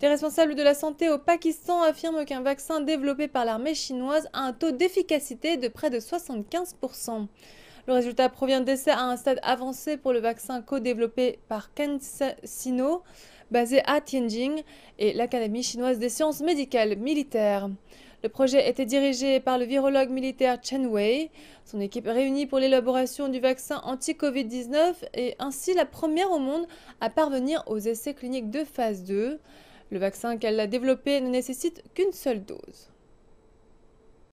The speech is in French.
Des responsables de la santé au Pakistan affirment qu'un vaccin développé par l'armée chinoise a un taux d'efficacité de près de 75%. Le résultat provient d'essais à un stade avancé pour le vaccin co-développé par CanSino, basé à Tianjin, et l'Académie chinoise des sciences médicales militaires. Le projet était dirigé par le virologue militaire Chen Wei. Son équipe réunie pour l'élaboration du vaccin anti-Covid-19 est ainsi la première au monde à parvenir aux essais cliniques de phase 2. Le vaccin qu'elle a développé ne nécessite qu'une seule dose.